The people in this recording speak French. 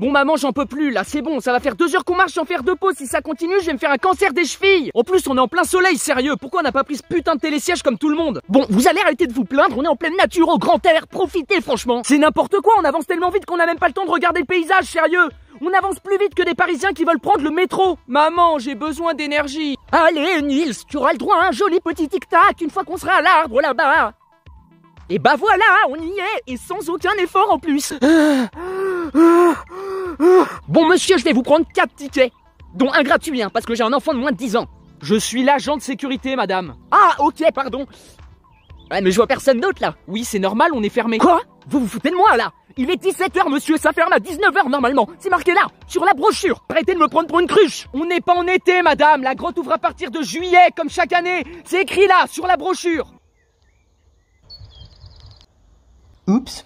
Bon maman, j'en peux plus là, c'est bon, ça va faire deux heures qu'on marche sans faire deux pauses, si ça continue, je vais me faire un cancer des chevilles En plus, on est en plein soleil, sérieux, pourquoi on n'a pas pris ce putain de télésiège comme tout le monde Bon, vous allez arrêter de vous plaindre, on est en pleine nature, au grand air, profitez franchement C'est n'importe quoi, on avance tellement vite qu'on n'a même pas le temps de regarder le paysage, sérieux on avance plus vite que des Parisiens qui veulent prendre le métro. Maman, j'ai besoin d'énergie. Allez, Nils, tu auras le droit à un joli petit tic-tac une fois qu'on sera à l'arbre là-bas. Et bah voilà, on y est, et sans aucun effort en plus. Ah monsieur, je vais vous prendre 4 tickets, dont un gratuit, hein, parce que j'ai un enfant de moins de 10 ans. Je suis l'agent de sécurité, madame. Ah, ok, pardon. Ouais, mais je vois personne d'autre là. Oui, c'est normal, on est fermé. Quoi Vous vous foutez de moi là Il est 17h, monsieur, ça ferme à 19h normalement. C'est marqué là, sur la brochure. Arrêtez de me prendre pour une cruche. On n'est pas en été, madame. La grotte ouvre à partir de juillet, comme chaque année. C'est écrit là, sur la brochure. Oups.